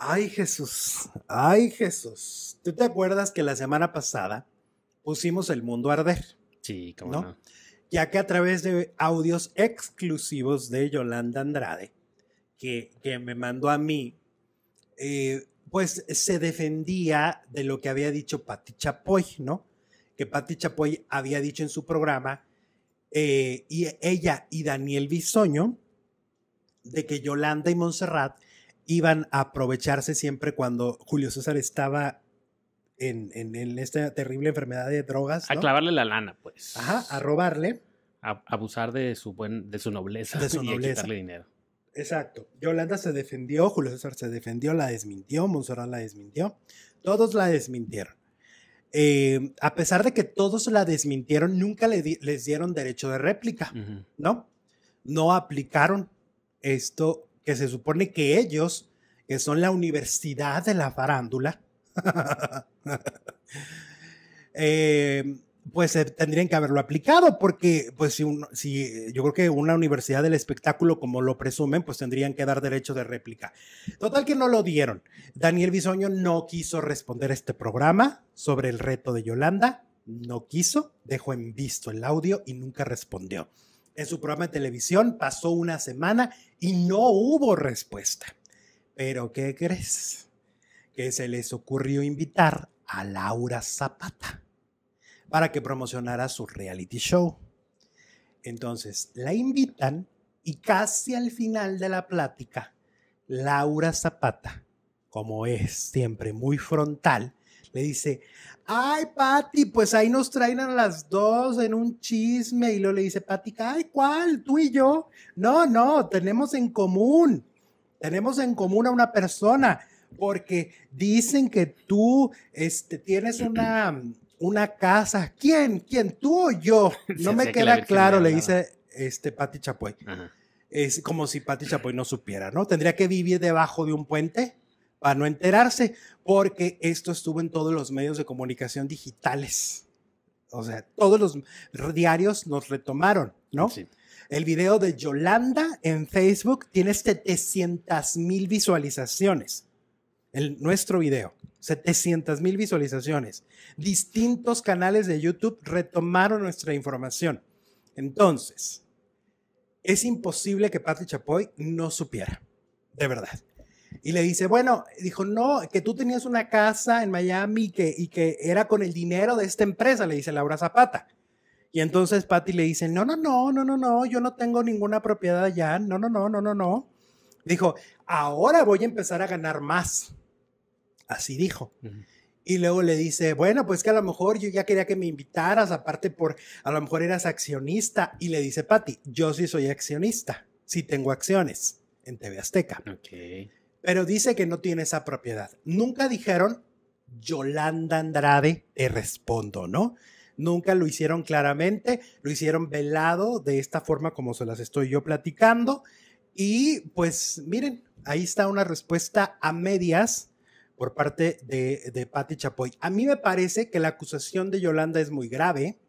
Ay Jesús, ay Jesús. ¿Tú te acuerdas que la semana pasada pusimos el mundo arder? Sí, cómo ¿no? Ya que a través de audios exclusivos de Yolanda Andrade, que, me mandó a mí, eh, pues se defendía de lo que había dicho Pati Chapoy, ¿no? Que Pati Chapoy había dicho en su programa, eh, y ella y Daniel Bisoño, de que Yolanda y Montserrat iban a aprovecharse siempre cuando Julio César estaba en, esta terrible enfermedad de drogas. A clavarle la lana, pues. Ajá, a robarle. A abusar de su, de su nobleza, de su nobleza. y quitarle dinero. Exacto. Yolanda se defendió, Julio César se defendió, la desmintió, Monserrat la desmintió. Todos la desmintieron. Eh, a pesar de que todos la desmintieron, nunca les dieron derecho de réplica, ¿no? No aplicaron esto que se supone que ellos, que son la universidad de la farándula, eh, pues eh, tendrían que haberlo aplicado, porque pues si, yo creo que una universidad del espectáculo, como lo presumen, pues tendrían que dar derecho de réplica. Total que no lo dieron. Daniel Bisoño no quiso responder este programa sobre el reto de Yolanda, no quiso, dejó en visto el audio y nunca respondió en su programa de televisión, pasó una semana y no hubo respuesta. Pero ¿qué crees? Que se les ocurrió invitar a Laura Zapata para que promocionara su reality show. Entonces, la invitan y casi al final de la plática, Laura Zapata, como es siempre muy frontal, le dice, ay, Patti, pues ahí nos traen a las dos en un chisme. Y luego le dice, Patti, ay, ¿cuál? ¿Tú y yo? No, no, tenemos en común, tenemos en común a una persona, porque dicen que tú este, tienes una, una casa. ¿Quién? ¿Quién? ¿Tú o yo? No me queda claro, le dice este, Patti Chapoy. Es como si Patti Chapoy no supiera, ¿no? Tendría que vivir debajo de un puente para no enterarse, porque esto estuvo en todos los medios de comunicación digitales. O sea, todos los diarios nos retomaron, ¿no? Sí. El video de Yolanda en Facebook tiene 700 mil visualizaciones. nuestro video, 700 mil visualizaciones. Distintos canales de YouTube retomaron nuestra información. Entonces, es imposible que Patrick Chapoy no supiera, de verdad. Y le dice, bueno, dijo, no, que tú tenías una casa en Miami que, y que era con el dinero de esta empresa, le dice Laura Zapata. Y entonces Patty le dice, no, no, no, no, no, no, yo no tengo ninguna propiedad allá, no, no, no, no, no, no. Dijo, ahora voy a empezar a ganar más. Así dijo. Y luego le dice, bueno, pues que a lo mejor yo ya quería que me invitaras, aparte por, a lo mejor eras accionista. Y le dice, Patty, yo sí soy accionista, sí tengo acciones en TV Azteca. Okay pero dice que no tiene esa propiedad. Nunca dijeron, Yolanda Andrade, te respondo, ¿no? Nunca lo hicieron claramente, lo hicieron velado de esta forma como se las estoy yo platicando. Y pues miren, ahí está una respuesta a medias por parte de, de Patti Chapoy. A mí me parece que la acusación de Yolanda es muy grave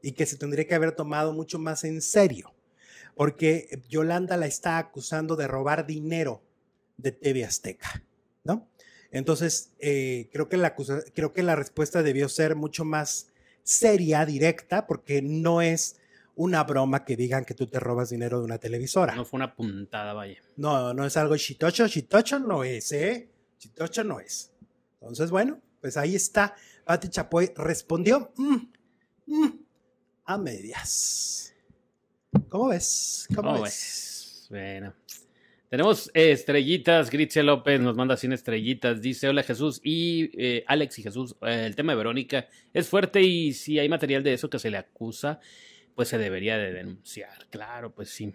y que se tendría que haber tomado mucho más en serio, porque Yolanda la está acusando de robar dinero de TV Azteca, ¿no? Entonces, eh, creo, que la, creo que la respuesta debió ser mucho más seria, directa, porque no es una broma que digan que tú te robas dinero de una televisora. No fue una puntada, vaya. No, no es algo chitocho, chitocho no es, ¿eh? Chitocho no es. Entonces, bueno, pues ahí está. Pati Chapoy respondió mm, mm, a medias. ¿Cómo ves? ¿Cómo, ves? Bueno. Tenemos eh, estrellitas, Gritze López nos manda 100 estrellitas, dice hola Jesús y eh, Alex y Jesús, eh, el tema de Verónica es fuerte y si hay material de eso que se le acusa, pues se debería de denunciar, claro, pues sí,